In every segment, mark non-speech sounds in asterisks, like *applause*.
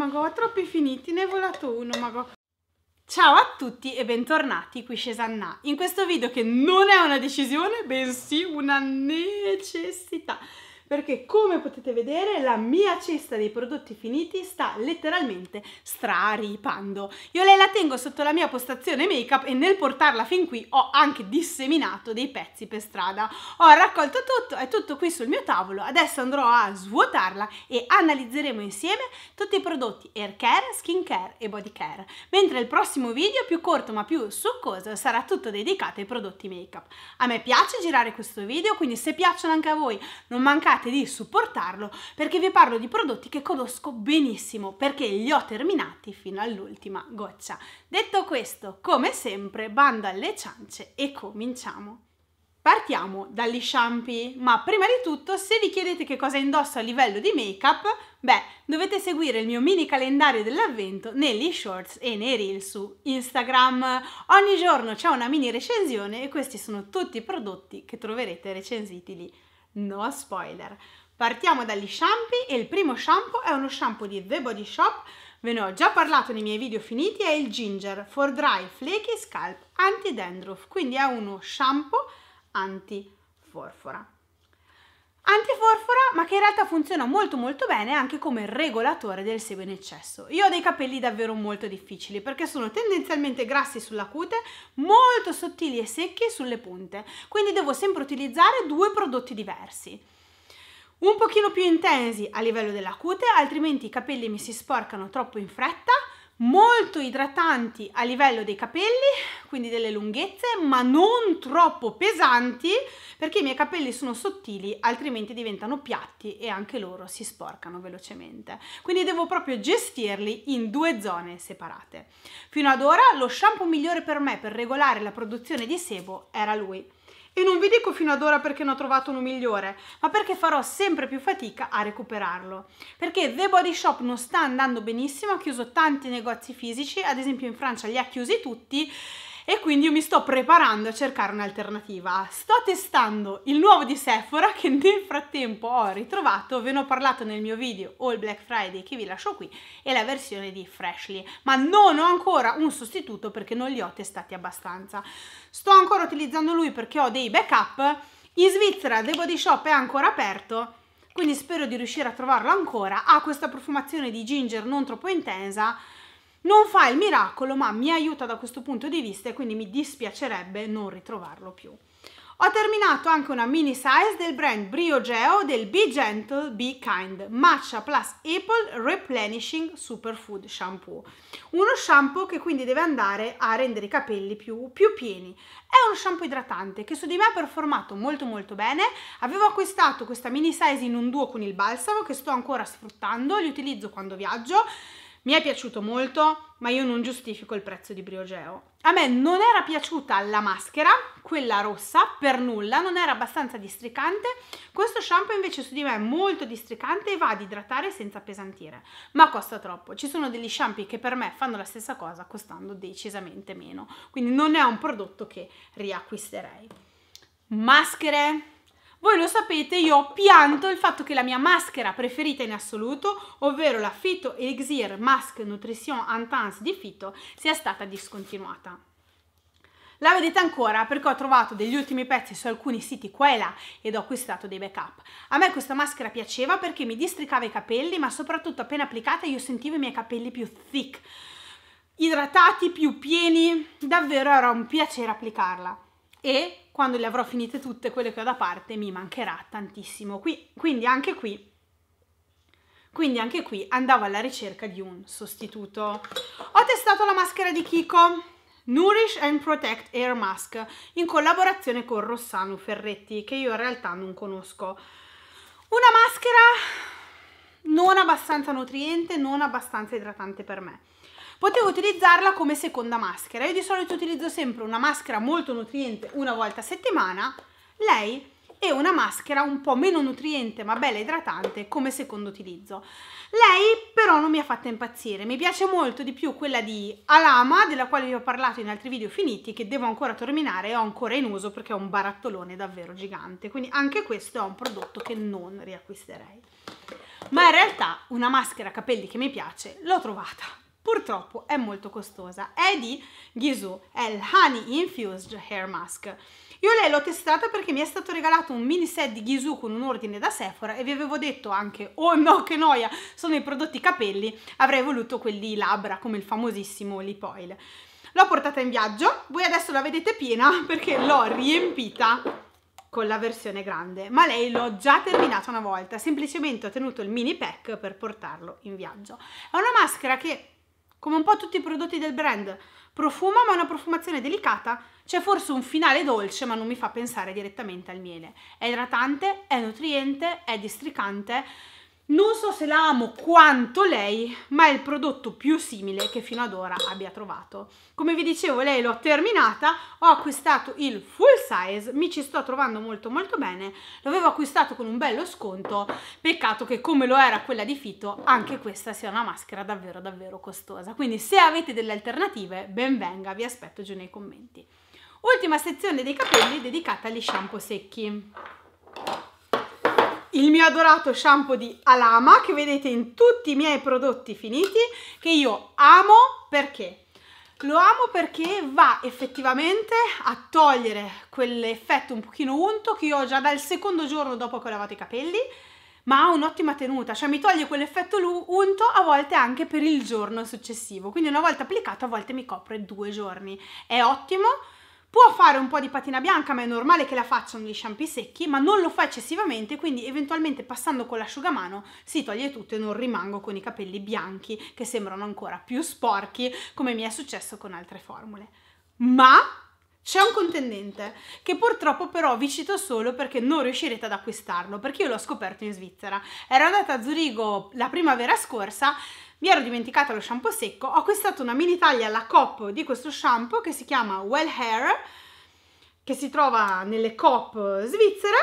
Mago, ho troppi finiti, ne è volato uno Mago. Ciao a tutti e bentornati qui Cesanna. In questo video che non è una decisione, bensì una necessità perché come potete vedere la mia cesta dei prodotti finiti sta letteralmente straripando. Io lei la tengo sotto la mia postazione make up e nel portarla fin qui ho anche disseminato dei pezzi per strada. Ho raccolto tutto, è tutto qui sul mio tavolo, adesso andrò a svuotarla e analizzeremo insieme tutti i prodotti hair care, skin care e body care, mentre il prossimo video più corto ma più succoso sarà tutto dedicato ai prodotti make up. A me piace girare questo video, quindi se piacciono anche a voi non mancate cercate di supportarlo perché vi parlo di prodotti che conosco benissimo perché li ho terminati fino all'ultima goccia. Detto questo, come sempre, bando alle ciance e cominciamo. Partiamo dagli shampoo, ma prima di tutto se vi chiedete che cosa indosso a livello di make-up, beh, dovete seguire il mio mini calendario dell'avvento negli shorts e nei reel su Instagram. Ogni giorno c'è una mini recensione e questi sono tutti i prodotti che troverete recensiti lì. No spoiler! Partiamo dagli shampoo e il primo shampoo è uno shampoo di The Body Shop, ve ne ho già parlato nei miei video finiti, è il Ginger for Dry Flaky Scalp Anti-Dandruff, quindi è uno shampoo anti-forfora. Antiforfora, ma che in realtà funziona molto molto bene anche come regolatore del sebo in eccesso. Io ho dei capelli davvero molto difficili perché sono tendenzialmente grassi sulla cute, molto sottili e secchi sulle punte, quindi devo sempre utilizzare due prodotti diversi un pochino più intensi a livello della cute, altrimenti i capelli mi si sporcano troppo in fretta, molto idratanti a livello dei capelli, quindi delle lunghezze, ma non troppo pesanti perché i miei capelli sono sottili, altrimenti diventano piatti e anche loro si sporcano velocemente. Quindi devo proprio gestirli in due zone separate. Fino ad ora lo shampoo migliore per me per regolare la produzione di sebo era lui e non vi dico fino ad ora perché ne ho trovato uno migliore, ma perché farò sempre più fatica a recuperarlo. Perché The Body Shop non sta andando benissimo, ha chiuso tanti negozi fisici, ad esempio in Francia li ha chiusi tutti e quindi io mi sto preparando a cercare un'alternativa. Sto testando il nuovo di Sephora che nel frattempo ho ritrovato, ve ne ho parlato nel mio video All Black Friday che vi lascio qui e la versione di Freshly, ma non ho ancora un sostituto perché non li ho testati abbastanza. Sto ancora utilizzando lui perché ho dei backup. In Svizzera The Body Shop è ancora aperto, quindi spero di riuscire a trovarlo ancora. Ha questa profumazione di ginger non troppo intensa, non fa il miracolo, ma mi aiuta da questo punto di vista e quindi mi dispiacerebbe non ritrovarlo più. Ho terminato anche una mini size del brand Briogeo del Be Gentle Be Kind Matcha Plus Apple Replenishing Superfood Shampoo. Uno shampoo che quindi deve andare a rendere i capelli più, più pieni. È uno shampoo idratante che su di me ha performato molto molto bene. Avevo acquistato questa mini size in un duo con il balsamo che sto ancora sfruttando, li utilizzo quando viaggio mi è piaciuto molto, ma io non giustifico il prezzo di Briogeo. A me non era piaciuta la maschera, quella rossa, per nulla, non era abbastanza districante. Questo shampoo invece su di me è molto districante e va ad idratare senza appesantire, ma costa troppo. Ci sono degli shampoo che per me fanno la stessa cosa costando decisamente meno, quindi non è un prodotto che riacquisterei. Maschere, voi lo sapete, io ho pianto il fatto che la mia maschera preferita in assoluto, ovvero la Fito Elixir Mask Nutrition Intense di Fito, sia stata discontinuata. La vedete ancora perché ho trovato degli ultimi pezzi su alcuni siti qua e là ed ho acquistato dei backup. A me questa maschera piaceva perché mi districava i capelli, ma soprattutto appena applicata io sentivo i miei capelli più thick, idratati, più pieni, davvero era un piacere applicarla e quando le avrò finite tutte quelle che ho da parte mi mancherà tantissimo. Qui, quindi anche qui quindi anche qui andavo alla ricerca di un sostituto. Ho testato la maschera di Kiko Nourish and Protect Air Mask in collaborazione con Rossano Ferretti che io in realtà non conosco. Una maschera non abbastanza nutriente, non abbastanza idratante per me potevo utilizzarla come seconda maschera. Io di solito utilizzo sempre una maschera molto nutriente una volta a settimana, lei e una maschera un po' meno nutriente ma bella idratante come secondo utilizzo. Lei però non mi ha fatta impazzire, mi piace molto di più quella di Alama della quale vi ho parlato in altri video finiti che devo ancora terminare e ho ancora in uso perché è un barattolone davvero gigante, quindi anche questo è un prodotto che non riacquisterei. Ma in realtà una maschera capelli che mi piace l'ho trovata purtroppo è molto costosa. È di Gisou, è il Honey Infused Hair Mask. Io lei l'ho testata perché mi è stato regalato un mini set di Gisou con un ordine da Sephora e vi avevo detto anche, oh no che noia, sono i prodotti capelli, avrei voluto quelli labbra come il famosissimo Lip Oil. L'ho portata in viaggio, voi adesso la vedete piena perché l'ho riempita con la versione grande, ma lei l'ho già terminata una volta, semplicemente ho tenuto il mini pack per portarlo in viaggio. È una maschera che come un po' tutti i prodotti del brand, profuma ma una profumazione delicata, c'è forse un finale dolce ma non mi fa pensare direttamente al miele. È idratante, è nutriente, è districante, non so se la amo quanto lei, ma è il prodotto più simile che fino ad ora abbia trovato. Come vi dicevo, lei l'ho terminata, ho acquistato il full size, mi ci sto trovando molto molto bene, l'avevo acquistato con un bello sconto, peccato che come lo era quella di Fito, anche questa sia una maschera davvero davvero costosa. Quindi se avete delle alternative, ben venga, vi aspetto giù nei commenti. Ultima sezione dei capelli dedicata agli shampoo secchi il mio adorato shampoo di Alama che vedete in tutti i miei prodotti finiti che io amo perché lo amo perché va effettivamente a togliere quell'effetto un pochino unto che io ho già dal secondo giorno dopo che ho lavato i capelli ma ha un'ottima tenuta, cioè mi toglie quell'effetto unto a volte anche per il giorno successivo, quindi una volta applicato a volte mi copre due giorni, è ottimo Può fare un po' di patina bianca, ma è normale che la facciano gli shampoo secchi, ma non lo fa eccessivamente, quindi eventualmente passando con l'asciugamano si toglie tutto e non rimango con i capelli bianchi che sembrano ancora più sporchi, come mi è successo con altre formule. Ma c'è un contendente che purtroppo però vi cito solo perché non riuscirete ad acquistarlo, perché io l'ho scoperto in Svizzera. Ero andata a Zurigo la primavera scorsa mi ero dimenticata lo shampoo secco, ho acquistato una mini taglia alla COP di questo shampoo che si chiama Well Hair, che si trova nelle COP svizzere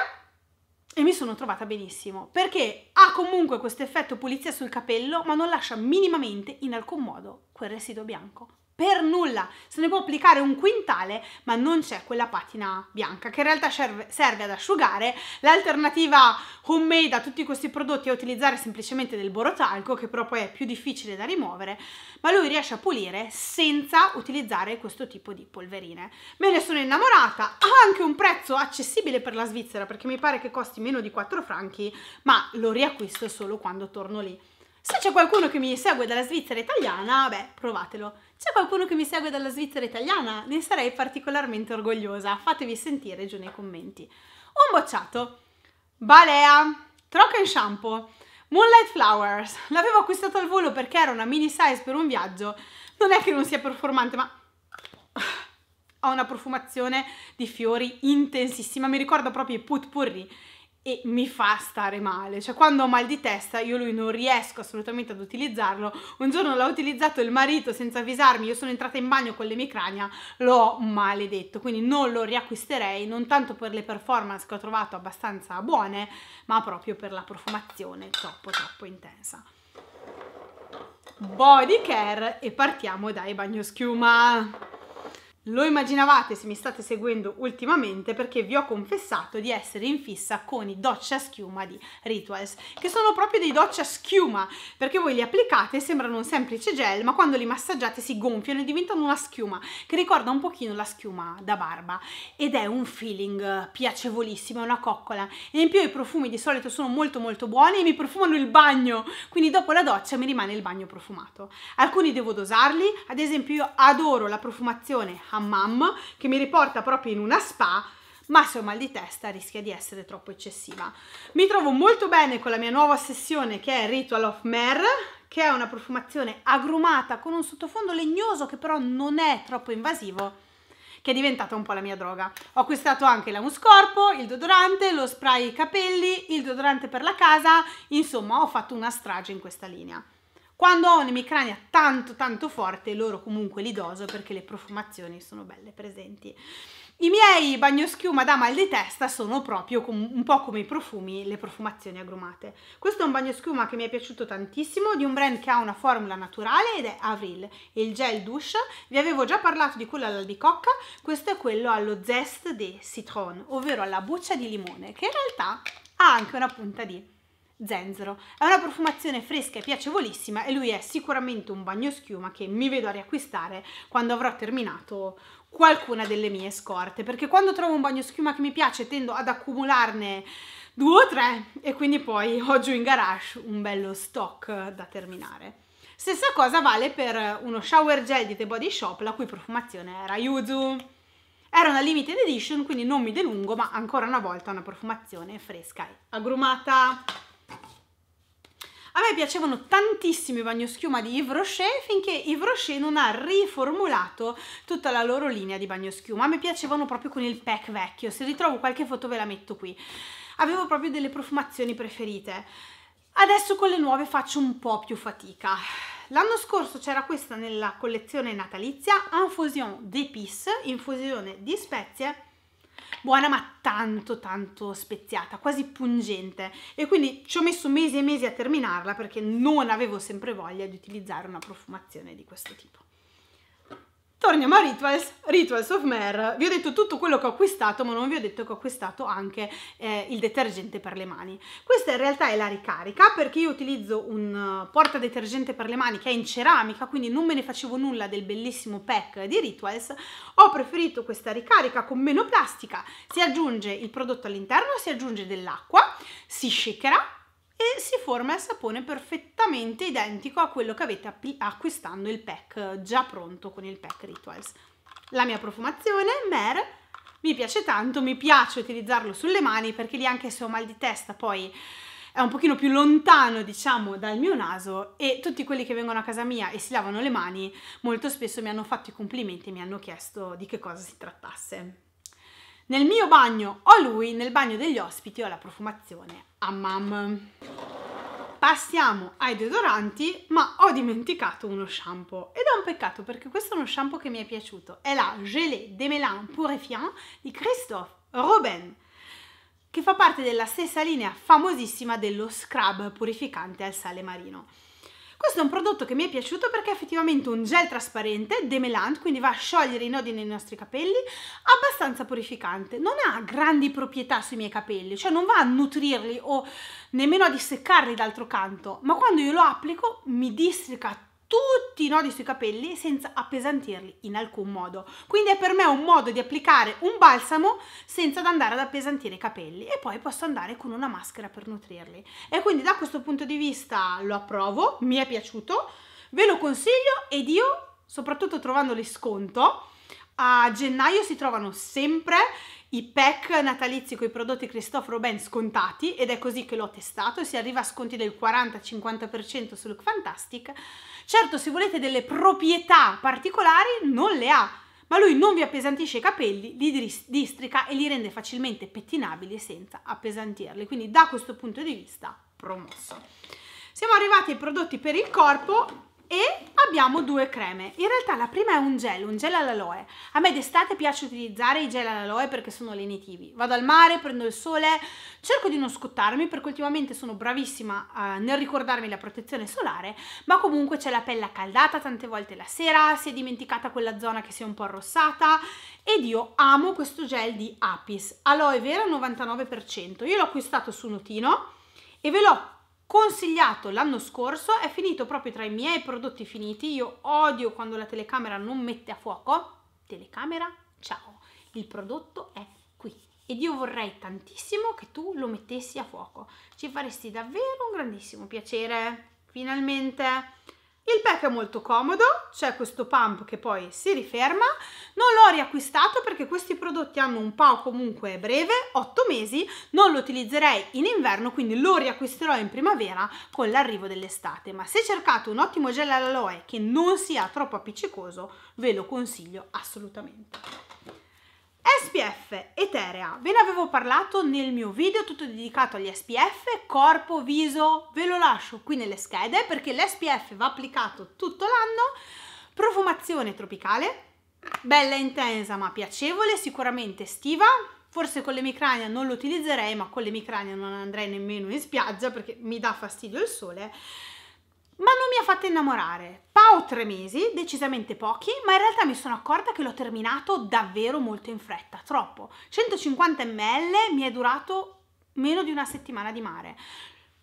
e mi sono trovata benissimo perché ha comunque questo effetto pulizia sul capello ma non lascia minimamente in alcun modo quel residuo bianco per nulla, se ne può applicare un quintale, ma non c'è quella patina bianca che in realtà serve ad asciugare. L'alternativa homemade a tutti questi prodotti è utilizzare semplicemente del borotalco, che però poi è più difficile da rimuovere, ma lui riesce a pulire senza utilizzare questo tipo di polverine. Me ne sono innamorata, ha anche un prezzo accessibile per la Svizzera, perché mi pare che costi meno di 4 franchi, ma lo riacquisto solo quando torno lì. Se c'è qualcuno che mi segue dalla Svizzera italiana, beh, provatelo. C'è qualcuno che mi segue dalla Svizzera italiana? Ne sarei particolarmente orgogliosa. Fatevi sentire giù nei commenti. Un bocciato. Balea. Troca in shampoo. Moonlight Flowers. L'avevo acquistato al volo perché era una mini size per un viaggio. Non è che non sia performante, ma ha *sighs* una profumazione di fiori intensissima. Mi ricordo proprio i put purri e mi fa stare male, cioè quando ho mal di testa io lui non riesco assolutamente ad utilizzarlo, un giorno l'ha utilizzato il marito senza avvisarmi, io sono entrata in bagno con l'emicrania, l'ho maledetto, quindi non lo riacquisterei, non tanto per le performance che ho trovato abbastanza buone, ma proprio per la profumazione troppo troppo intensa. Body care e partiamo dai bagnoschiuma. Lo immaginavate se mi state seguendo ultimamente perché vi ho confessato di essere in fissa con i doccia a schiuma di Rituals, che sono proprio dei doccia a schiuma, perché voi li applicate e sembrano un semplice gel, ma quando li massaggiate si gonfiano e diventano una schiuma che ricorda un pochino la schiuma da barba ed è un feeling piacevolissimo, è una coccola. E in più i profumi di solito sono molto molto buoni e mi profumano il bagno, quindi dopo la doccia mi rimane il bagno profumato. Alcuni devo dosarli, ad esempio io adoro la profumazione hammam che mi riporta proprio in una spa ma se ho mal di testa rischia di essere troppo eccessiva. Mi trovo molto bene con la mia nuova sessione che è Ritual of Mer, che è una profumazione agrumata con un sottofondo legnoso che però non è troppo invasivo, che è diventata un po' la mia droga. Ho acquistato anche la muscorpo, il deodorante, lo spray capelli, il deodorante per la casa, insomma ho fatto una strage in questa linea. Quando ho un'emicrania tanto tanto forte, loro comunque li doso perché le profumazioni sono belle presenti. I miei bagnoschiuma da mal di testa sono proprio un po' come i profumi, le profumazioni agrumate. Questo è un bagnoschiuma che mi è piaciuto tantissimo, di un brand che ha una formula naturale ed è Avril, il gel douche. Vi avevo già parlato di quello all'albicocca, questo è quello allo zest de citron, ovvero alla buccia di limone, che in realtà ha anche una punta di zenzero. È una profumazione fresca e piacevolissima e lui è sicuramente un bagno schiuma che mi vedo a riacquistare quando avrò terminato qualcuna delle mie scorte, perché quando trovo un bagno schiuma che mi piace tendo ad accumularne due o tre e quindi poi ho giù in garage un bello stock da terminare. Stessa cosa vale per uno shower gel di The Body Shop, la cui profumazione era Yuzu. Era una limited edition, quindi non mi delungo, ma ancora una volta una profumazione fresca e agrumata. A me piacevano tantissimo i bagnoschiuma di Yves Rocher finché Yves Rocher non ha riformulato tutta la loro linea di bagnoschiuma. A me piacevano proprio con il pack vecchio, se ritrovo qualche foto ve la metto qui. Avevo proprio delle profumazioni preferite. Adesso con le nuove faccio un po' più fatica. L'anno scorso c'era questa nella collezione natalizia, infusion de pisse, infusione di spezie, buona ma tanto tanto speziata, quasi pungente e quindi ci ho messo mesi e mesi a terminarla perché non avevo sempre voglia di utilizzare una profumazione di questo tipo. Torniamo a Rituals, Rituals of Mare. Vi ho detto tutto quello che ho acquistato, ma non vi ho detto che ho acquistato anche eh, il detergente per le mani. Questa in realtà è la ricarica perché io utilizzo un eh, porta detergente per le mani che è in ceramica, quindi non me ne facevo nulla del bellissimo pack di Rituals. Ho preferito questa ricarica con meno plastica. Si aggiunge il prodotto all'interno, si aggiunge dell'acqua, si shakerà e si forma il sapone perfettamente identico a quello che avete acquistando il pack già pronto con il pack Rituals. La mia profumazione, Mer, mi piace tanto, mi piace utilizzarlo sulle mani perché lì anche se ho mal di testa poi è un pochino più lontano diciamo dal mio naso e tutti quelli che vengono a casa mia e si lavano le mani molto spesso mi hanno fatto i complimenti e mi hanno chiesto di che cosa si trattasse. Nel mio bagno ho lui, nel bagno degli ospiti ho la profumazione a mam. Passiamo ai deodoranti, ma ho dimenticato uno shampoo. Ed è un peccato perché questo è uno shampoo che mi è piaciuto. È la Gelée de Mélan Purifiant di Christophe Robin che fa parte della stessa linea famosissima dello scrub purificante al sale marino. Questo è un prodotto che mi è piaciuto perché è effettivamente un gel trasparente, demelant, quindi va a sciogliere i nodi nei nostri capelli, abbastanza purificante. Non ha grandi proprietà sui miei capelli, cioè non va a nutrirli o nemmeno a disseccarli d'altro canto, ma quando io lo applico mi districa tutti i nodi sui capelli senza appesantirli in alcun modo. Quindi è per me un modo di applicare un balsamo senza andare ad appesantire i capelli e poi posso andare con una maschera per nutrirli. E quindi da questo punto di vista lo approvo, mi è piaciuto, ve lo consiglio ed io, soprattutto trovandoli sconto, a gennaio si trovano sempre i pack natalizi con i prodotti Christophe Robin scontati ed è così che l'ho testato si arriva a sconti del 40-50% su Look Fantastic Certo, se volete delle proprietà particolari, non le ha, ma lui non vi appesantisce i capelli, li districa e li rende facilmente pettinabili senza appesantirli. Quindi da questo punto di vista, promosso. Siamo arrivati ai prodotti per il corpo e abbiamo due creme. In realtà la prima è un gel, un gel all'aloe. A me d'estate piace utilizzare i gel all'aloe perché sono lenitivi. Vado al mare, prendo il sole, cerco di non scottarmi perché ultimamente sono bravissima uh, nel ricordarmi la protezione solare, ma comunque c'è la pelle accaldata tante volte la sera, si è dimenticata quella zona che si è un po' arrossata ed io amo questo gel di Apis, aloe vera 99%. Io l'ho acquistato su Notino e ve l'ho consigliato l'anno scorso, è finito proprio tra i miei prodotti finiti. Io odio quando la telecamera non mette a fuoco. Telecamera, ciao. Il prodotto è qui ed io vorrei tantissimo che tu lo mettessi a fuoco. Ci faresti davvero un grandissimo piacere. Finalmente il pack è molto comodo, c'è questo pump che poi si riferma, non l'ho riacquistato perché questi prodotti hanno un po' comunque breve, 8 mesi, non lo utilizzerei in inverno quindi lo riacquisterò in primavera con l'arrivo dell'estate, ma se cercate un ottimo gel all'aloe che non sia troppo appiccicoso ve lo consiglio assolutamente. SPF eterea, ve ne avevo parlato nel mio video tutto dedicato agli SPF corpo, viso, ve lo lascio qui nelle schede perché l'SPF va applicato tutto l'anno, profumazione tropicale, bella intensa ma piacevole, sicuramente estiva, forse con l'emicrania non lo utilizzerei ma con l'emicrania non andrei nemmeno in spiaggia perché mi dà fastidio il sole, ma non mi ha fatto innamorare. Pau tre mesi, decisamente pochi, ma in realtà mi sono accorta che l'ho terminato davvero molto in fretta, troppo. 150 ml mi è durato meno di una settimana di mare.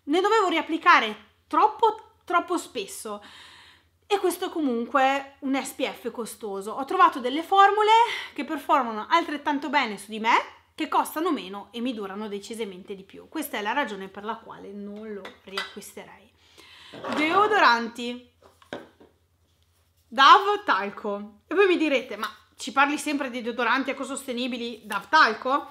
Ne dovevo riapplicare troppo, troppo spesso. E questo è comunque un SPF costoso. Ho trovato delle formule che performano altrettanto bene su di me, che costano meno e mi durano decisamente di più. Questa è la ragione per la quale non lo riacquisterei. Deodoranti. DAV Talco. E voi mi direte, ma ci parli sempre di deodoranti ecosostenibili DAV Talco?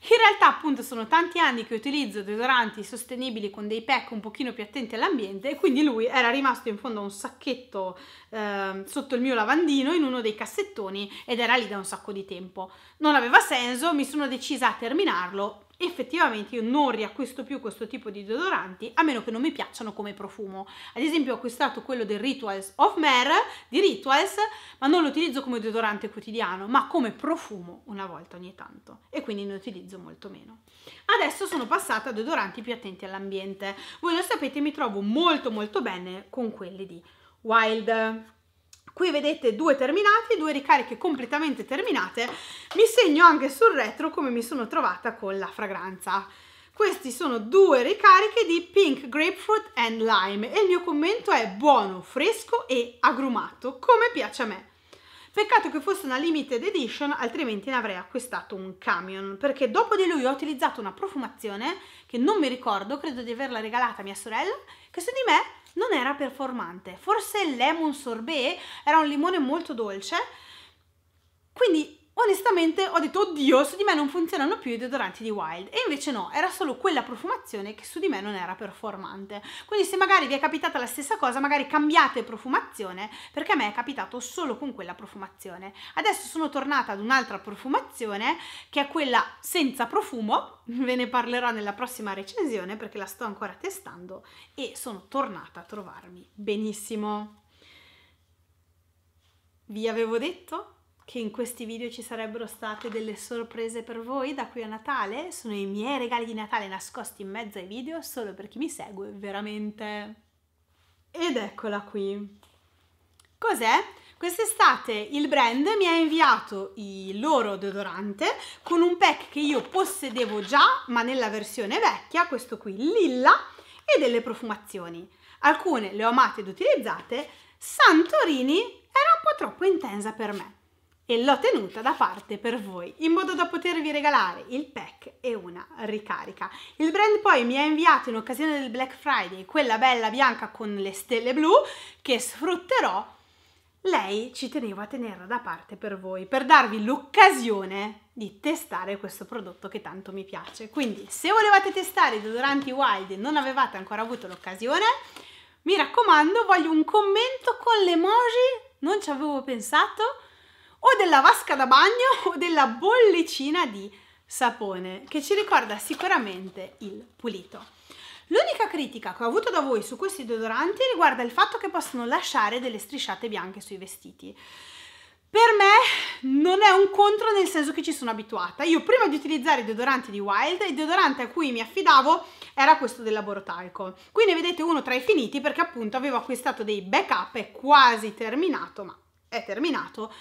In realtà appunto sono tanti anni che utilizzo deodoranti sostenibili con dei pack un pochino più attenti all'ambiente e quindi lui era rimasto in fondo a un sacchetto eh, sotto il mio lavandino in uno dei cassettoni ed era lì da un sacco di tempo. Non aveva senso, mi sono decisa a terminarlo effettivamente io non riacquisto più questo tipo di deodoranti a meno che non mi piacciono come profumo. Ad esempio ho acquistato quello del Rituals of Mare di Rituals, ma non lo utilizzo come deodorante quotidiano, ma come profumo una volta ogni tanto e quindi ne utilizzo molto meno. Adesso sono passata a deodoranti più attenti all'ambiente. Voi lo sapete, mi trovo molto molto bene con quelli di Wild qui vedete due terminati due ricariche completamente terminate mi segno anche sul retro come mi sono trovata con la fragranza questi sono due ricariche di Pink Grapefruit and Lime e il mio commento è buono, fresco e agrumato, come piace a me. Peccato che fosse una limited edition, altrimenti ne avrei acquistato un camion, perché dopo di lui ho utilizzato una profumazione che non mi ricordo, credo di averla regalata a mia sorella, che su di me non era performante. Forse il lemon sorbet era un limone molto dolce, quindi onestamente ho detto oddio su di me non funzionano più i deodoranti di Wild e invece no era solo quella profumazione che su di me non era performante quindi se magari vi è capitata la stessa cosa magari cambiate profumazione perché a me è capitato solo con quella profumazione adesso sono tornata ad un'altra profumazione che è quella senza profumo ve ne parlerò nella prossima recensione perché la sto ancora testando e sono tornata a trovarmi benissimo vi avevo detto che in questi video ci sarebbero state delle sorprese per voi da qui a Natale. Sono i miei regali di Natale nascosti in mezzo ai video solo per chi mi segue veramente. Ed eccola qui. Cos'è? Quest'estate il brand mi ha inviato il loro deodorante con un pack che io possedevo già, ma nella versione vecchia, questo qui lilla, e delle profumazioni. Alcune le ho amate ed utilizzate, Santorini era un po' troppo intensa per me e l'ho tenuta da parte per voi in modo da potervi regalare il pack e una ricarica. Il brand poi mi ha inviato in occasione del Black Friday quella bella bianca con le stelle blu che sfrutterò. Lei ci tenevo a tenerla da parte per voi per darvi l'occasione di testare questo prodotto che tanto mi piace. Quindi se volevate testare i deodoranti Wild e non avevate ancora avuto l'occasione, mi raccomando, voglio un commento con l'emoji, non ci avevo pensato, o della vasca da bagno o della bollicina di sapone che ci ricorda sicuramente il pulito. L'unica critica che ho avuto da voi su questi deodoranti riguarda il fatto che possono lasciare delle strisciate bianche sui vestiti. Per me non è un contro nel senso che ci sono abituata. Io prima di utilizzare i deodoranti di Wild, il deodorante a cui mi affidavo era questo del Laborotalco. Qui ne vedete uno tra i finiti perché appunto avevo acquistato dei backup, è quasi terminato, ma è terminato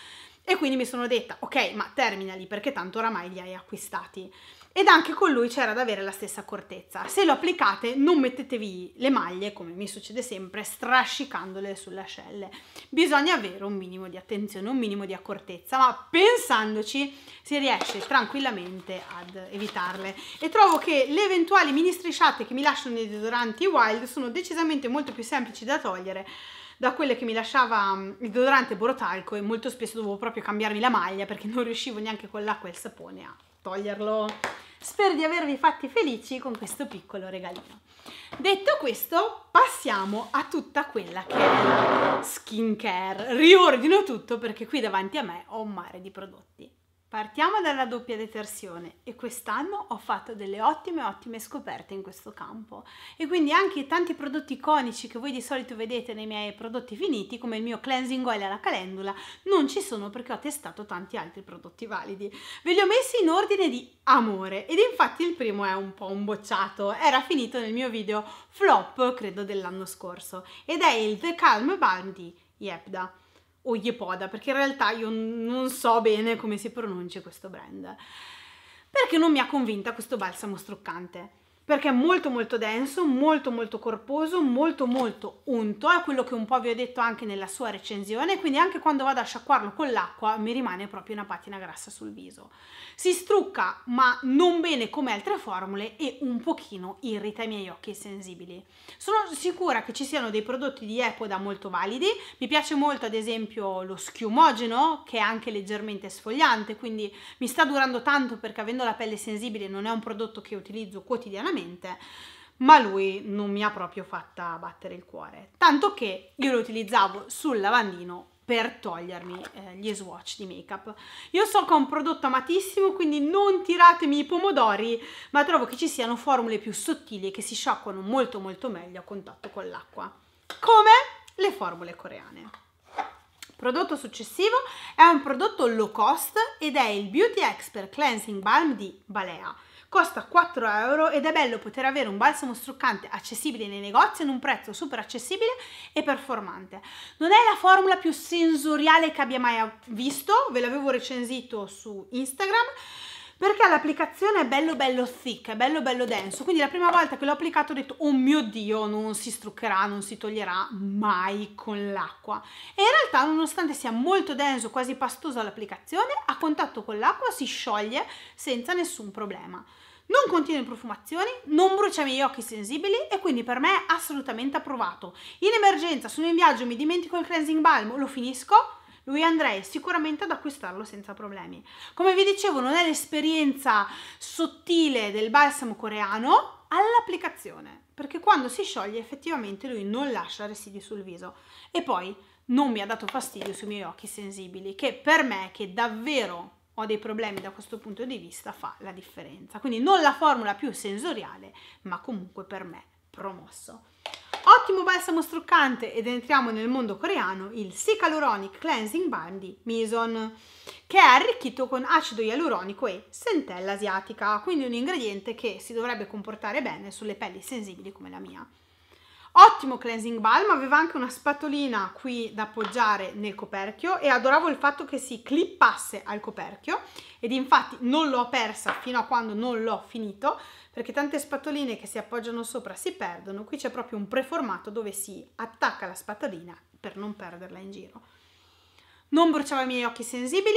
e quindi mi sono detta, ok, ma terminali perché tanto oramai li hai acquistati. Ed anche con lui c'era da avere la stessa accortezza. Se lo applicate, non mettetevi le maglie, come mi succede sempre, strascicandole sulle ascelle. Bisogna avere un minimo di attenzione, un minimo di accortezza, ma pensandoci si riesce tranquillamente ad evitarle. E trovo che le eventuali mini strisciate che mi lasciano i deodoranti wild sono decisamente molto più semplici da togliere da quelle che mi lasciava mm, il deodorante borotalco e molto spesso dovevo proprio cambiarmi la maglia perché *laughs* non riuscivo neanche con l'acqua e il sapone a toglierlo. Spero di avervi fatti felici con questo piccolo regalino. Detto questo, passiamo a tutta quella che è la skincare. Riordino tutto perché qui davanti a me ho un mare di prodotti. Partiamo dalla doppia detersione e quest'anno ho fatto delle ottime ottime scoperte in questo campo e quindi anche tanti prodotti iconici che voi di solito vedete nei miei prodotti finiti come il mio cleansing oil alla calendula non ci sono perché ho testato tanti altri prodotti validi. Ve li ho messi in ordine di amore ed infatti il primo è un po' un bocciato, era finito nel mio video flop credo dell'anno scorso ed è il The Calm Balm di Yepda o Yepoda, perché in realtà io non so bene come si pronuncia questo brand, perché non mi ha convinta questo balsamo struccante perché è molto molto denso, molto molto corposo, molto molto unto, è quello che un po' vi ho detto anche nella sua recensione, quindi anche quando vado a sciacquarlo con l'acqua mi rimane proprio una patina grassa sul viso. Si strucca ma non bene come altre formule e un pochino irrita i miei occhi sensibili. Sono sicura che ci siano dei prodotti di Epoda molto validi, mi piace molto ad esempio lo schiumogeno che è anche leggermente sfogliante, quindi mi sta durando tanto perché avendo la pelle sensibile non è un prodotto che utilizzo quotidianamente, assolutamente, ma lui non mi ha proprio fatta battere il cuore, tanto che io lo utilizzavo sul lavandino per togliermi eh, gli swatch di make up. Io so che è un prodotto amatissimo, quindi non tiratemi i pomodori, ma trovo che ci siano formule più sottili che si sciacquano molto molto meglio a contatto con l'acqua, come le formule coreane. Prodotto successivo è un prodotto low cost ed è il Beauty Expert Cleansing Balm di Balea costa 4 euro ed è bello poter avere un balsamo struccante accessibile nei negozi ad un prezzo super accessibile e performante. Non è la formula più sensoriale che abbia mai visto, ve l'avevo recensito su Instagram, perché l'applicazione è bello bello thick, è bello bello denso, quindi la prima volta che l'ho applicato ho detto oh mio dio non si struccherà, non si toglierà mai con l'acqua e in realtà nonostante sia molto denso, quasi pastoso l'applicazione, a contatto con l'acqua si scioglie senza nessun problema non contiene profumazioni, non brucia i miei occhi sensibili e quindi per me è assolutamente approvato. In emergenza, sono in viaggio, mi dimentico il cleansing balm, lo finisco, lui andrei sicuramente ad acquistarlo senza problemi. Come vi dicevo, non è l'esperienza sottile del balsamo coreano all'applicazione, perché quando si scioglie effettivamente lui non lascia residui sul viso. E poi non mi ha dato fastidio sui miei occhi sensibili, che per me, che davvero ho dei problemi da questo punto di vista, fa la differenza. Quindi non la formula più sensoriale, ma comunque per me promosso ottimo balsamo struccante ed entriamo nel mondo coreano, il Sicaluronic Cleansing Balm di Mison, che è arricchito con acido ialuronico e centella asiatica, quindi un ingrediente che si dovrebbe comportare bene sulle pelli sensibili come la mia. Ottimo cleansing balm, aveva anche una spatolina qui da appoggiare nel coperchio e adoravo il fatto che si clippasse al coperchio ed infatti non l'ho persa fino a quando non l'ho finito perché tante spatoline che si appoggiano sopra si perdono, qui c'è proprio un preformato dove si attacca la spatolina per non perderla in giro. Non bruciava i miei occhi sensibili,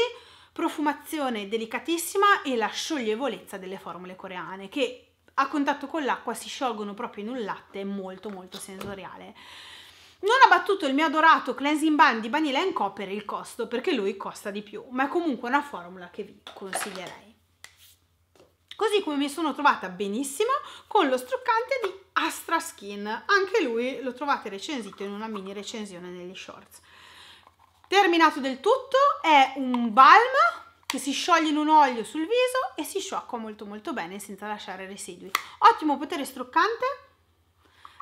profumazione delicatissima e la scioglievolezza delle formule coreane che a contatto con l'acqua si sciolgono proprio in un latte molto molto sensoriale. Non ha battuto il mio adorato cleansing balm di Vanilla Co per il costo, perché lui costa di più, ma è comunque una formula che vi consiglierei così come mi sono trovata benissimo con lo struccante di Astra Skin, anche lui lo trovate recensito in una mini recensione negli shorts. Terminato del tutto, è un balm che si scioglie in un olio sul viso e si sciocca molto molto bene senza lasciare residui. Ottimo potere struccante.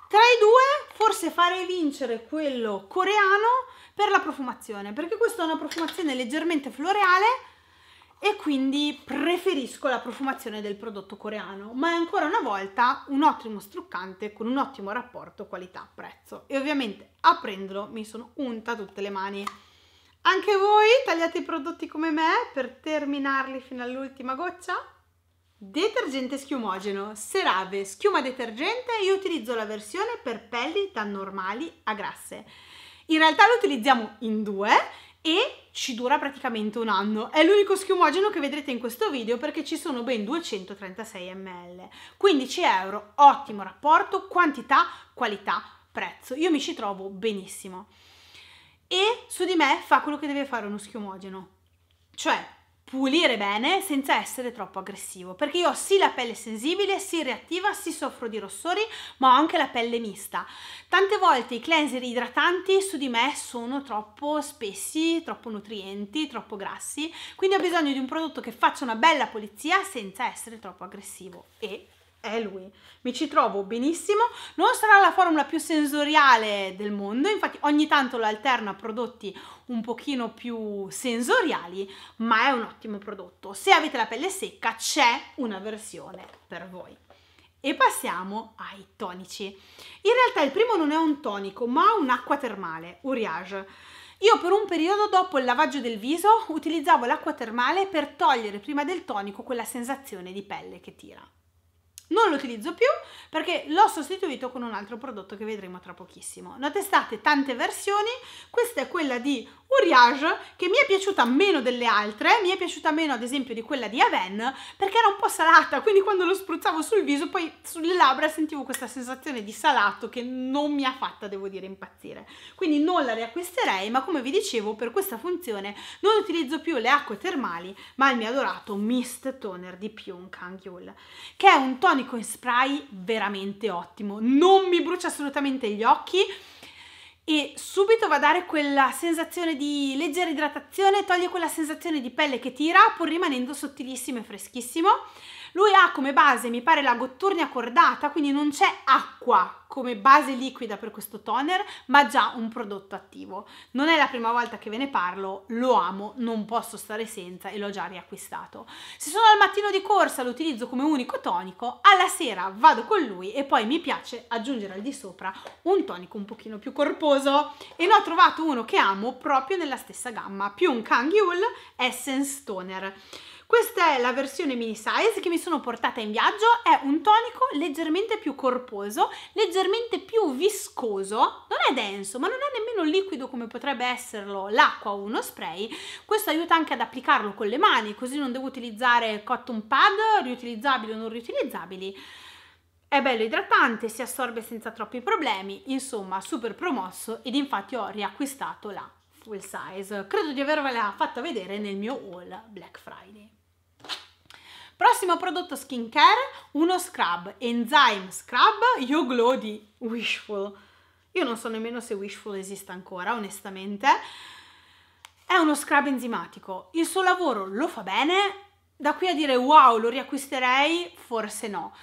Tra i due forse farei vincere quello coreano per la profumazione, perché questa è una profumazione leggermente floreale, e quindi preferisco la profumazione del prodotto coreano, ma è ancora una volta un ottimo struccante con un ottimo rapporto qualità-prezzo e ovviamente aprendolo mi sono unta tutte le mani. Anche voi tagliate i prodotti come me per terminarli fino all'ultima goccia? Detergente schiumogeno, Serave, schiuma detergente, io utilizzo la versione per pelli da normali a grasse. In realtà lo utilizziamo in due e ci dura praticamente un anno. È l'unico schiumogeno che vedrete in questo video perché ci sono ben 236 ml. 15 euro, ottimo rapporto, quantità, qualità, prezzo. Io mi ci trovo benissimo. E su di me fa quello che deve fare uno schiumogeno. Cioè, pulire bene senza essere troppo aggressivo perché io ho sì la pelle sensibile, sì reattiva, sì soffro di rossori ma ho anche la pelle mista. Tante volte i cleanser idratanti su di me sono troppo spessi, troppo nutrienti, troppo grassi quindi ho bisogno di un prodotto che faccia una bella pulizia senza essere troppo aggressivo e è lui. Mi ci trovo benissimo. Non sarà la formula più sensoriale del mondo, infatti ogni tanto lo alterna a prodotti un pochino più sensoriali, ma è un ottimo prodotto. Se avete la pelle secca c'è una versione per voi. E passiamo ai tonici. In realtà il primo non è un tonico, ma un'acqua termale, Uriage. Io per un periodo dopo il lavaggio del viso utilizzavo l'acqua termale per togliere prima del tonico quella sensazione di pelle che tira non lo utilizzo più perché l'ho sostituito con un altro prodotto che vedremo tra pochissimo. Ne ho testate tante versioni, questa è quella di Uriage che mi è piaciuta meno delle altre, mi è piaciuta meno ad esempio di quella di Aven perché era un po' salata, quindi quando lo spruzzavo sul viso poi sulle labbra sentivo questa sensazione di salato che non mi ha fatta devo dire impazzire. Quindi non la riacquisterei ma come vi dicevo per questa funzione non utilizzo più le acque termali ma il mio adorato Mist Toner di Pyong Kang Yul che è un toner tonico in spray veramente ottimo, non mi brucia assolutamente gli occhi e subito va a dare quella sensazione di leggera idratazione, toglie quella sensazione di pelle che tira pur rimanendo sottilissimo e freschissimo lui ha come base, mi pare, la gotturnia cordata, quindi non c'è acqua come base liquida per questo toner, ma già un prodotto attivo. Non è la prima volta che ve ne parlo, lo amo, non posso stare senza e l'ho già riacquistato. Se sono al mattino di corsa lo utilizzo come unico tonico, alla sera vado con lui e poi mi piace aggiungere al di sopra un tonico un pochino più corposo e ne ho trovato uno che amo proprio nella stessa gamma, più un Kang Yul Essence Toner. Questa è la versione mini size che mi sono portata in viaggio, è un tonico leggermente più corposo, leggermente più viscoso, non è denso ma non è nemmeno liquido come potrebbe esserlo l'acqua o uno spray, questo aiuta anche ad applicarlo con le mani così non devo utilizzare cotton pad riutilizzabili o non riutilizzabili. È bello idratante, si assorbe senza troppi problemi, insomma super promosso ed infatti ho riacquistato la full size. Credo di avervela fatta vedere nel mio haul Black Friday. Prossimo prodotto skincare, uno scrub, Enzyme Scrub You Glow di Wishful. Io non so nemmeno se Wishful esista ancora, onestamente. È uno scrub enzimatico, il suo lavoro lo fa bene, da qui a dire wow lo riacquisterei, forse no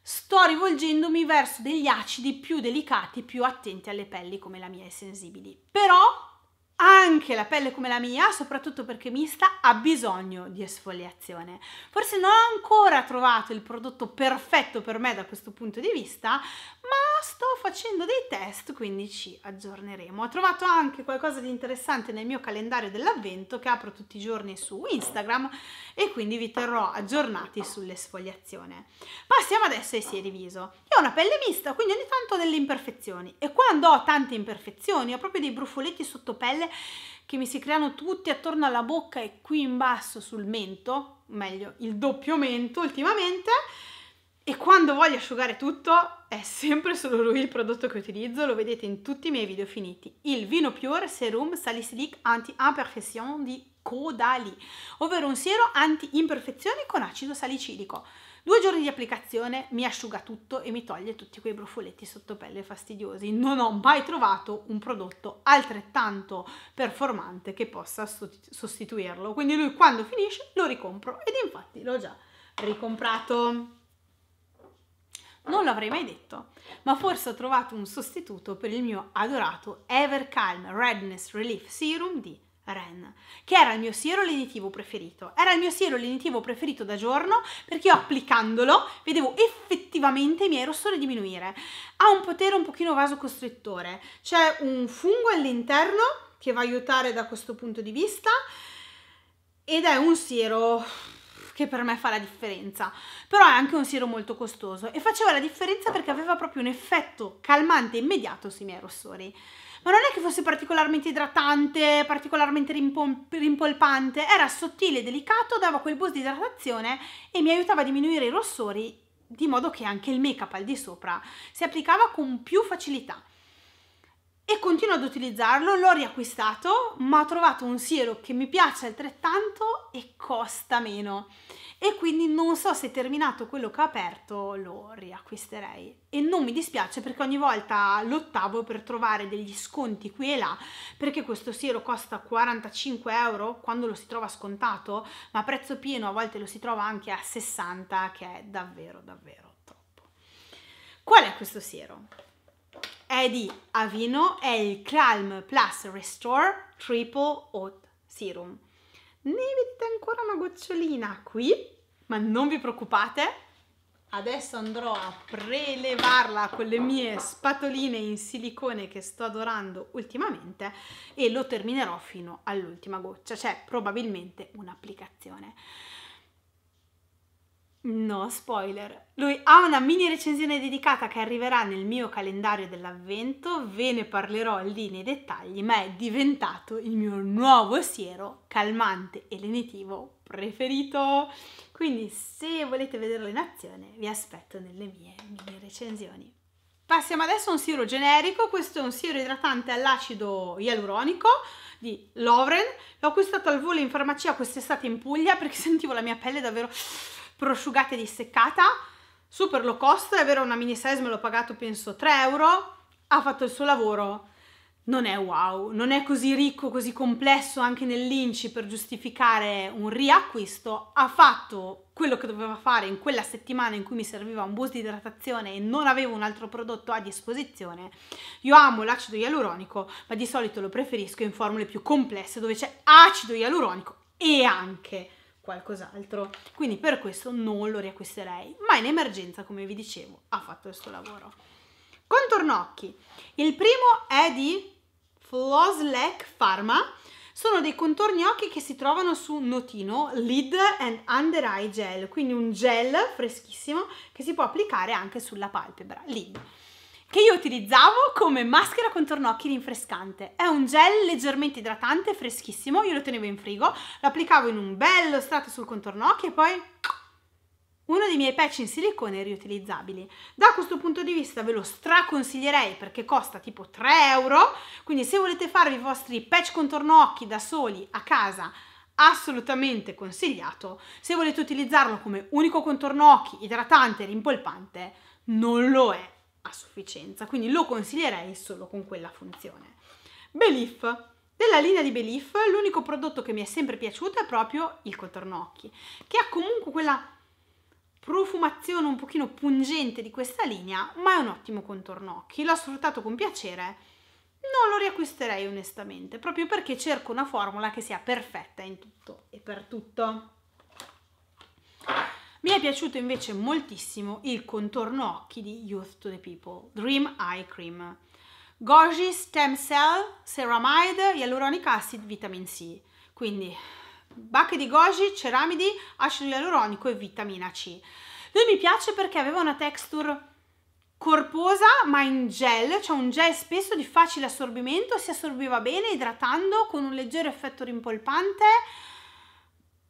sto rivolgendomi verso degli acidi più delicati, più attenti alle pelli come la mia e sensibili. Però anche la pelle come la mia, soprattutto perché mista, ha bisogno di esfoliazione. Forse non ho ancora trovato il prodotto perfetto per me da questo punto di vista, ma sto facendo dei test, quindi ci aggiorneremo. Ho trovato anche qualcosa di interessante nel mio calendario dell'avvento che apro tutti i giorni su Instagram e quindi vi terrò aggiornati sull'esfoliazione. Passiamo adesso ai sieri viso. Io ho una pelle mista, quindi ogni tanto ho delle imperfezioni e quando ho tante imperfezioni, ho proprio dei brufoletti sotto pelle cellule che mi si creano tutti attorno alla bocca e qui in basso sul mento, meglio il doppio mento ultimamente. E quando voglio asciugare tutto è sempre solo lui il prodotto che utilizzo, lo vedete in tutti i miei video finiti. Il Vino Pure Serum Salicylic Anti-Imperfection di Codali, ovvero un siero anti-imperfezioni con acido salicilico. Due giorni di applicazione mi asciuga tutto e mi toglie tutti quei brufoletti sotto pelle fastidiosi. Non ho mai trovato un prodotto altrettanto performante che possa sostituirlo. Quindi lui quando finisce lo ricompro ed infatti l'ho già ricomprato. Non l'avrei mai detto, ma forse ho trovato un sostituto per il mio adorato Evercalm Redness Relief Serum di Ren, che era il mio siero lenitivo preferito. Era il mio siero lenitivo preferito da giorno perché io applicandolo vedevo effettivamente i miei rossori diminuire. Ha un potere un pochino vasocostrittore, c'è un fungo all'interno che va a aiutare da questo punto di vista ed è un siero che per me fa la differenza, però è anche un siero molto costoso e faceva la differenza perché aveva proprio un effetto calmante immediato sui miei rossori ma non è che fosse particolarmente idratante, particolarmente rimpom- rimpolpante, era sottile, e delicato, dava quel boost di idratazione e mi aiutava a diminuire i rossori, di modo che anche il make-up al di sopra si applicava con più facilità e continuo ad utilizzarlo, l'ho riacquistato, ma ho trovato un siero che mi piace altrettanto e costa meno. E quindi non so se terminato quello che ho aperto lo riacquisterei. E non mi dispiace perché ogni volta lottavo per trovare degli sconti qui e là, perché questo siero costa 45 euro quando lo si trova scontato, ma a prezzo pieno a volte lo si trova anche a 60, che è davvero davvero troppo. Qual è questo siero? è di Avino, è il Calm Plus Restore Triple Oat Serum. Ne vedete ancora una gocciolina qui, ma non vi preoccupate, adesso andrò a prelevarla con le mie spatoline in silicone che sto adorando ultimamente e lo terminerò fino all'ultima goccia, cioè probabilmente un'applicazione. No, spoiler. Lui ha una mini recensione dedicata che arriverà nel mio calendario dell'avvento, ve ne parlerò lì nei dettagli, ma è diventato il mio nuovo siero calmante e lenitivo preferito. Quindi se volete vederlo in azione vi aspetto nelle mie mini recensioni. Passiamo adesso a un siero generico, questo è un siero idratante all'acido ialuronico di Lovren, l'ho acquistato al volo in farmacia quest'estate in Puglia perché *laughs* sentivo la mia pelle davvero prosciugata e disseccata, super low cost, è vero una mini size me l'ho pagato penso 3 euro, ha fatto il suo lavoro, non è wow, non è così ricco, così complesso anche nell'inci per giustificare un riacquisto, ha fatto quello che doveva fare in quella settimana in cui mi serviva un boost di idratazione e non avevo un altro prodotto a disposizione. Io amo l'acido ialuronico, ma di solito lo preferisco in formule più complesse dove c'è acido ialuronico e anche qualcos'altro. Quindi per questo non lo riacquisterei, ma in emergenza, come vi dicevo, ha fatto il suo lavoro. occhi. Il primo è di Floslec Pharma. Sono dei contorni occhi che si trovano su Notino Lid and Under Eye Gel, quindi un gel freschissimo che si può applicare anche sulla palpebra, lid che io utilizzavo come maschera contorno occhi rinfrescante. È un gel leggermente idratante, freschissimo, io lo tenevo in frigo, lo applicavo in un bello strato sul contorno occhi e poi uno dei miei patch in silicone riutilizzabili. Da questo punto di vista ve lo straconsiglierei perché costa tipo 3 euro, quindi se volete farvi i vostri patch contorno occhi da soli a casa assolutamente consigliato. Se volete utilizzarlo come unico contorno occhi idratante e rimpolpante non lo è a sufficienza, quindi lo consiglierei solo con quella funzione. Belief. Della linea di Belief l'unico prodotto che mi è sempre piaciuto è proprio il contorno occhi, che ha comunque quella profumazione un pochino pungente di questa linea, ma è un ottimo contorno occhi, l'ho sfruttato con piacere non lo riacquisterei onestamente, proprio perché cerco una formula che sia perfetta in tutto e per tutto. Mi è piaciuto invece moltissimo il contorno occhi di Youth to the People, Dream Eye Cream. Goji Stem Cell, Ceramide, Hyaluronic Acid, Vitamin C. Quindi bacche di goji, ceramidi, acido ialuronico e vitamina C. Lui mi piace perché aveva una texture corposa ma in gel, cioè un gel spesso di facile assorbimento, si assorbiva bene idratando con un leggero effetto rimpolpante.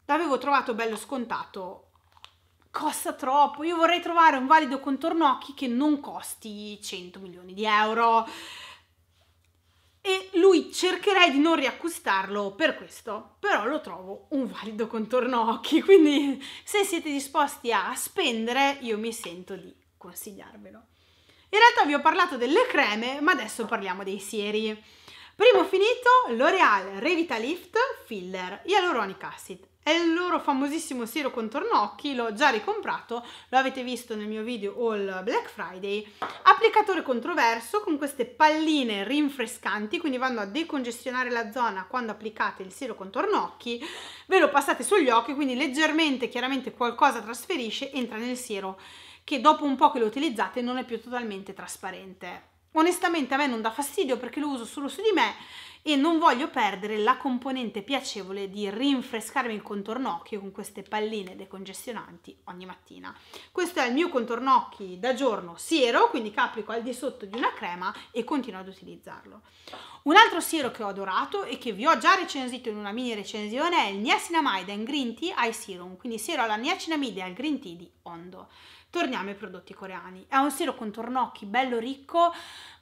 L'avevo trovato bello scontato costa troppo, io vorrei trovare un valido contorno occhi che non costi 100 milioni di euro e lui cercherei di non riacquistarlo per questo, però lo trovo un valido contorno occhi, quindi se siete disposti a spendere io mi sento di consigliarvelo. In realtà vi ho parlato delle creme, ma adesso parliamo dei sieri. Primo finito, L'Oreal Revitalift Filler Hyaluronic Acid è il loro famosissimo siero contorno occhi, l'ho già ricomprato, lo avete visto nel mio video All Black Friday, applicatore controverso con queste palline rinfrescanti, quindi vanno a decongestionare la zona quando applicate il siero contorno occhi. ve lo passate sugli occhi, quindi leggermente, chiaramente qualcosa trasferisce, entra nel siero che dopo un po' che lo utilizzate non è più totalmente trasparente. Onestamente a me non dà fastidio perché lo uso solo su di me e non voglio perdere la componente piacevole di rinfrescarmi il contorno occhio con queste palline decongestionanti ogni mattina. Questo è il mio contorno occhi da giorno siero, quindi che applico al di sotto di una crema e continuo ad utilizzarlo. Un altro siero che ho adorato e che vi ho già recensito in una mini recensione è il Niacinamide and Green Tea Eye Serum, quindi siero alla niacinamide e al green tea di Ondo. Torniamo ai prodotti coreani. È un siero con tornocchi bello ricco,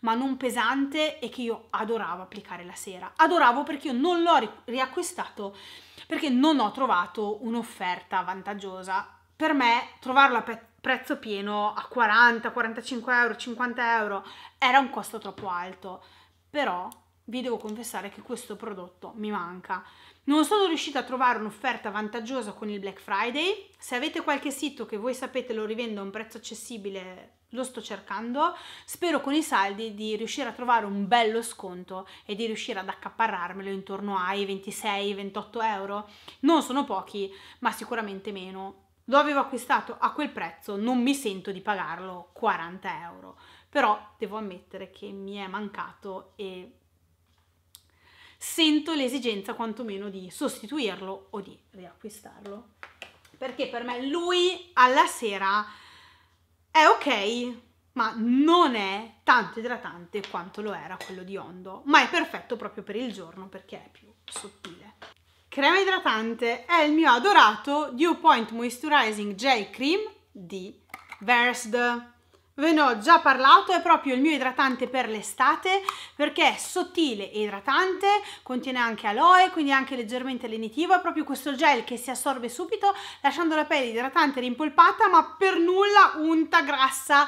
ma non pesante e che io adoravo applicare la sera. Adoravo perché io non l'ho ri- riacquistato perché non ho trovato un'offerta vantaggiosa. Per me trovarlo a pe- prezzo pieno a 40, 45 euro, 50 euro era un costo troppo alto. Però vi devo confessare che questo prodotto mi manca. Non sono riuscita a trovare un'offerta vantaggiosa con il Black Friday. Se avete qualche sito che voi sapete lo rivendo a un prezzo accessibile, lo sto cercando. Spero con i saldi di riuscire a trovare un bello sconto e di riuscire ad accaparrarmelo intorno ai 26-28 euro. Non sono pochi, ma sicuramente meno. Lo avevo acquistato a quel prezzo, non mi sento di pagarlo 40 euro. Però devo ammettere che mi è mancato e sento l'esigenza quantomeno di sostituirlo o di riacquistarlo. Perché per me lui alla sera è ok, ma non è tanto idratante quanto lo era quello di Ondo, ma è perfetto proprio per il giorno perché è più sottile. Crema idratante è il mio adorato Dew Point Moisturizing J Cream di Versed. Ve ne ho già parlato, è proprio il mio idratante per l'estate perché è sottile e idratante, contiene anche aloe, quindi anche leggermente lenitivo, è proprio questo gel che si assorbe subito lasciando la pelle idratante rimpolpata ma per nulla unta, grassa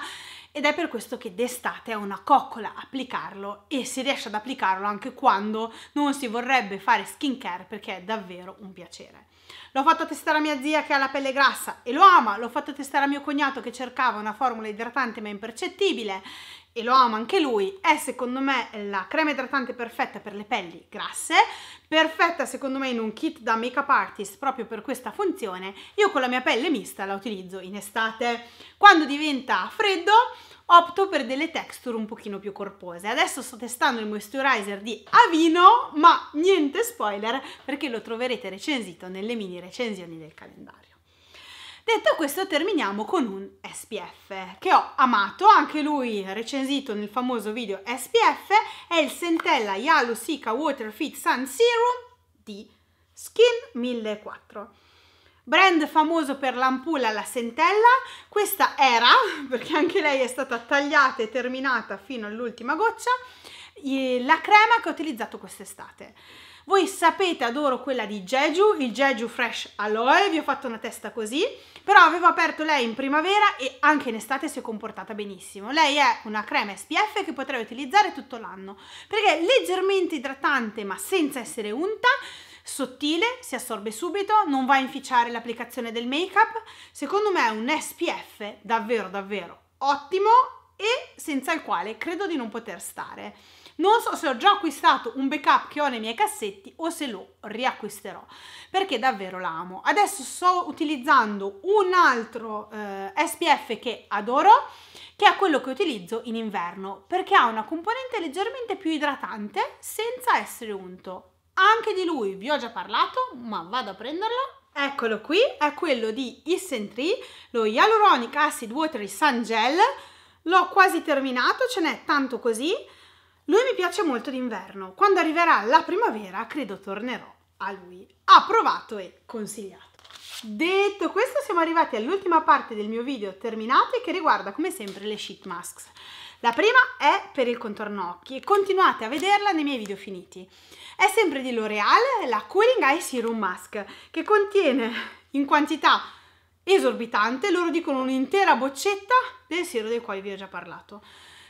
ed è per questo che d'estate è una coccola applicarlo e si riesce ad applicarlo anche quando non si vorrebbe fare skincare perché è davvero un piacere. L'ho fatto testare a mia zia che ha la pelle grassa e lo ama, l'ho fatto testare a mio cognato che cercava una formula idratante ma impercettibile e lo amo anche lui, è secondo me la crema idratante perfetta per le pelli grasse, perfetta secondo me in un kit da makeup artist proprio per questa funzione. Io con la mia pelle mista la utilizzo in estate. Quando diventa freddo opto per delle texture un pochino più corpose. Adesso sto testando il moisturizer di Avino, ma niente spoiler perché lo troverete recensito nelle mini recensioni del calendario. Detto questo terminiamo con un SPF che ho amato, anche lui recensito nel famoso video SPF, è il Centella Yalu Sika Water Fit Sun Serum di Skin 1004 brand famoso per l'ampulla alla Sentella, questa era, *laughs* perché anche lei è stata tagliata e terminata fino all'ultima goccia, la crema che ho utilizzato quest'estate. Voi sapete adoro quella di Jeju, il Jeju Fresh Aloe, vi ho fatto una testa così, però avevo aperto lei in primavera e anche in estate si è comportata benissimo. Lei è una crema SPF che potrei utilizzare tutto l'anno, perché è leggermente idratante ma senza essere unta, sottile, si assorbe subito, non va a inficiare l'applicazione del make-up. Secondo me è un SPF davvero davvero ottimo e senza il quale credo di non poter stare. Non so se ho già acquistato un backup che ho nei miei cassetti o se lo riacquisterò, perché davvero l'amo. Adesso sto utilizzando un altro eh, SPF che adoro, che è quello che utilizzo in inverno, perché ha una componente leggermente più idratante senza essere unto. Anche di lui vi ho già parlato, ma vado a prenderlo Eccolo qui, è quello di Issentree, lo Hyaluronic Acid Watery Sun Gel. L'ho quasi terminato, ce n'è tanto così. Lui mi piace molto d'inverno. Quando arriverà la primavera, credo tornerò a lui approvato e consigliato. Detto questo siamo arrivati all'ultima parte del mio video terminato e che riguarda come sempre le sheet masks. La prima è per il contorno occhi e continuate a vederla nei miei video finiti. È sempre di L'Oreal la Cooling Eye Serum Mask che contiene in quantità esorbitante, loro dicono un'intera boccetta del siero del quale vi ho già parlato.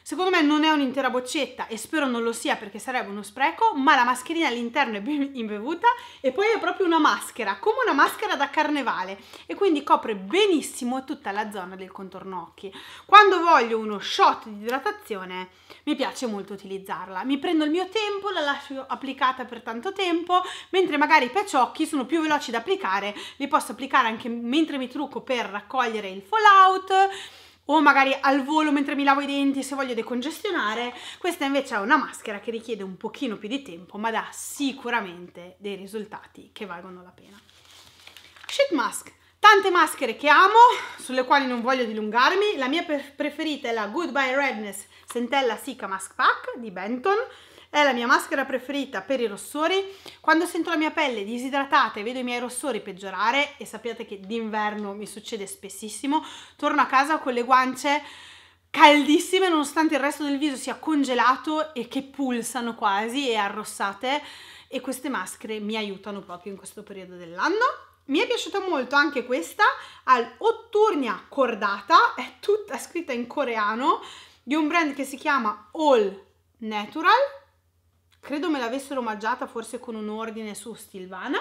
Secondo me non è un'intera boccetta e spero non lo sia perché sarebbe uno spreco, ma la mascherina all'interno è ben imbevuta e poi è proprio una maschera, come una maschera da carnevale e quindi copre benissimo tutta la zona del contorno occhi. Quando voglio uno shot di idratazione mi piace molto utilizzarla. Mi prendo il mio tempo, la lascio applicata per tanto tempo, mentre magari i peciocchi sono più veloci da applicare, li posso applicare anche mentre mi trucco per raccogliere il fallout o magari al volo mentre mi lavo i denti se voglio decongestionare, questa invece è una maschera che richiede un pochino più di tempo ma dà sicuramente dei risultati che valgono la pena. Sheet mask, tante maschere che amo, sulle quali non voglio dilungarmi, la mia preferita è la Goodbye Redness Centella Sika Mask Pack di Benton, è la mia maschera preferita per i rossori. Quando sento la mia pelle disidratata e vedo i miei rossori peggiorare, e sappiate che d'inverno mi succede spessissimo, torno a casa con le guance caldissime nonostante il resto del viso sia congelato e che pulsano quasi e arrossate e queste maschere mi aiutano proprio in questo periodo dell'anno. Mi è piaciuta molto anche questa al Otturnia Cordata, è tutta scritta in coreano, di un brand che si chiama All Natural credo me l'avessero omaggiata forse con un ordine su Stilvana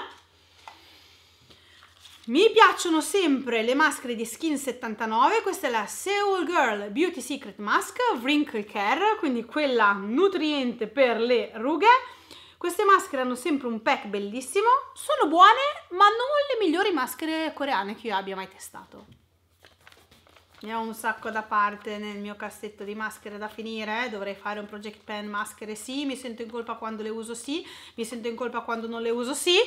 mi piacciono sempre le maschere di Skin 79, questa è la Seoul Girl Beauty Secret Mask Wrinkle Care, quindi quella nutriente per le rughe. Queste maschere hanno sempre un pack bellissimo, sono buone ma non le migliori maschere coreane che io abbia mai testato ne ho un sacco da parte nel mio cassetto di maschere da finire, eh? dovrei fare un project pen maschere sì, mi sento in colpa quando le uso sì, mi sento in colpa quando non le uso sì,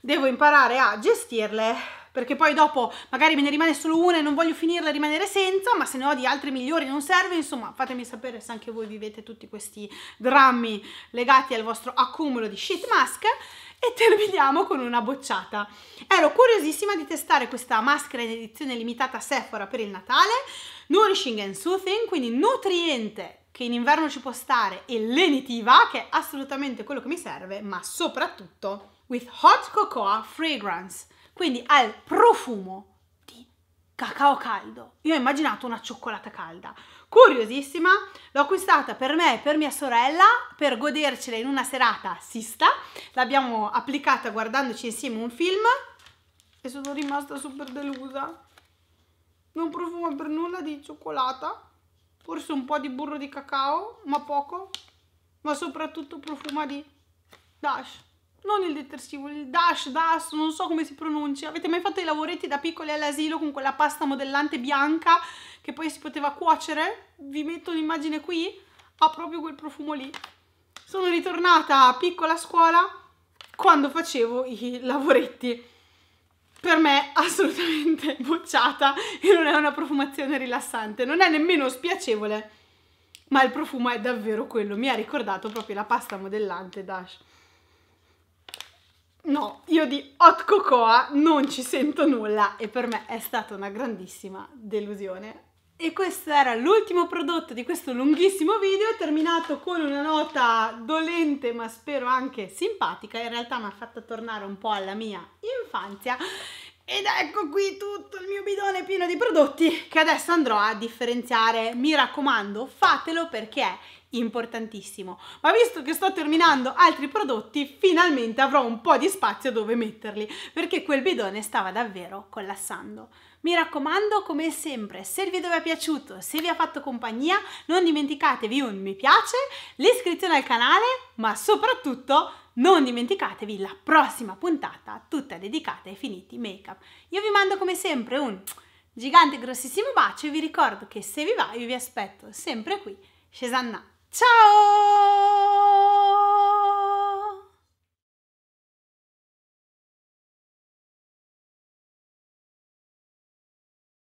devo imparare a gestirle perché poi dopo magari me ne rimane solo una e non voglio finirla e rimanere senza, ma se ne ho di altre migliori non serve, insomma fatemi sapere se anche voi vivete tutti questi drammi legati al vostro accumulo di sheet mask *laughs* e terminiamo con una bocciata. Ero curiosissima di testare questa maschera in edizione limitata Sephora per il Natale, Nourishing and Soothing, quindi nutriente che in inverno ci può stare e lenitiva che è assolutamente quello che mi serve, ma soprattutto with hot cocoa fragrance, quindi al profumo di cacao caldo. Io ho immaginato una cioccolata calda, curiosissima, l'ho acquistata per me e per mia sorella per godercela in una serata sista, l'abbiamo applicata guardandoci insieme un film e sono rimasta super delusa. Non profuma per nulla di cioccolata, forse un po' di burro di cacao, ma poco, ma soprattutto profuma di dash non il detersivo, il dash, dash, non so come si pronuncia. Avete mai fatto i lavoretti da piccoli all'asilo con quella pasta modellante bianca che poi si poteva cuocere? Vi metto un'immagine qui, ha proprio quel profumo lì. Sono ritornata a piccola scuola quando facevo i lavoretti. Per me assolutamente *laughs* bocciata e non è una profumazione rilassante, non è nemmeno spiacevole, ma il profumo è davvero quello, mi ha ricordato proprio la pasta modellante Dash. No, io di hot cocoa non ci sento nulla e per me è stata una grandissima delusione. E questo era l'ultimo prodotto di questo lunghissimo video, terminato con una nota dolente ma spero anche simpatica, in realtà mi ha fatto tornare un po' alla mia infanzia. Ed ecco qui tutto il mio bidone pieno di prodotti che adesso andrò a differenziare. Mi raccomando, fatelo perché importantissimo. Ma visto che sto terminando altri prodotti, finalmente avrò un po' di spazio dove metterli, perché quel bidone stava davvero collassando. Mi raccomando, come sempre, se il video vi è piaciuto, se vi ha fatto compagnia, non dimenticatevi un mi piace, l'iscrizione al canale, ma soprattutto non dimenticatevi la prossima puntata tutta dedicata ai finiti make-up. Io vi mando come sempre un gigante grossissimo bacio e vi ricordo che se vi va io vi aspetto sempre qui, Shezanna. ciao